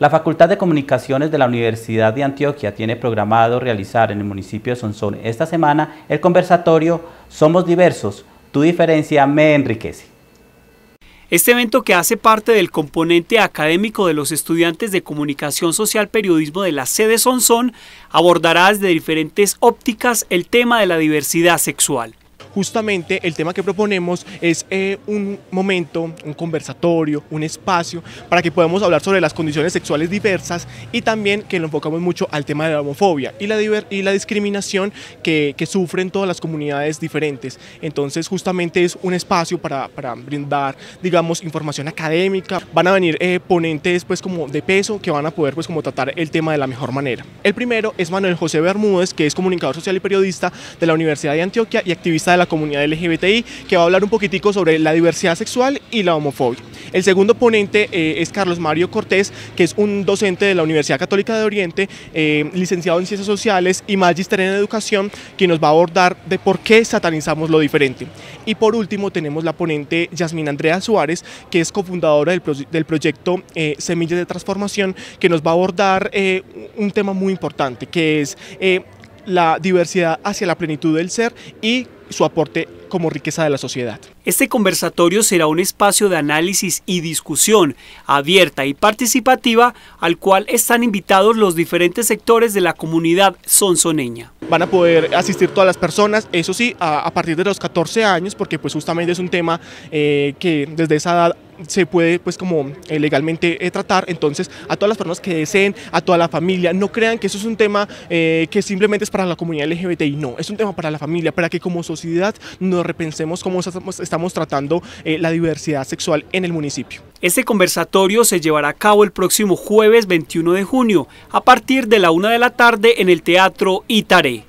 La Facultad de Comunicaciones de la Universidad de Antioquia tiene programado realizar en el municipio de Sonsón esta semana el conversatorio Somos diversos, tu diferencia me enriquece. Este evento que hace parte del componente académico de los estudiantes de Comunicación Social Periodismo de la sede Sonsón abordará desde diferentes ópticas el tema de la diversidad sexual justamente el tema que proponemos es eh, un momento, un conversatorio, un espacio para que podamos hablar sobre las condiciones sexuales diversas y también que lo enfocamos mucho al tema de la homofobia y la, y la discriminación que, que, sufren todas las comunidades diferentes. Entonces justamente es un espacio para, para brindar, digamos, información académica. Van a venir eh, ponentes pues como de peso que van a poder pues como tratar el tema de la mejor manera. El primero es Manuel José Bermúdez, que es comunicador social y periodista de la Universidad de Antioquia y activista de la comunidad LGBTI, que va a hablar un poquitico sobre la diversidad sexual y la homofobia. El segundo ponente eh, es Carlos Mario Cortés, que es un docente de la Universidad Católica de Oriente, eh, licenciado en Ciencias Sociales y Magister en Educación, que nos va a abordar de por qué satanizamos lo diferente. Y por último tenemos la ponente Yasmina Andrea Suárez, que es cofundadora del, proyecto eh, Semillas de Transformación, que nos va a abordar un tema muy importante, que es la diversidad hacia la plenitud del ser y su aporte como riqueza de la sociedad. Este conversatorio será un espacio de análisis y discusión abierta y participativa al cual están invitados los diferentes sectores de la comunidad sonsoneña. Van a poder asistir todas las personas, eso sí, a, partir de los 14 años, porque pues justamente es un tema eh, que desde esa edad se puede pues como eh, legalmente eh, tratar, entonces a todas las personas que deseen, a toda la familia, no crean que eso es un tema que simplemente es para la comunidad LGBTI, no, es un tema para la familia, para que como sociedad no nos repensemos cómo estamos tratando eh, la diversidad sexual en el municipio. Este conversatorio se llevará a cabo el próximo jueves 21 de junio a partir de la una de la tarde en el Teatro Itaré.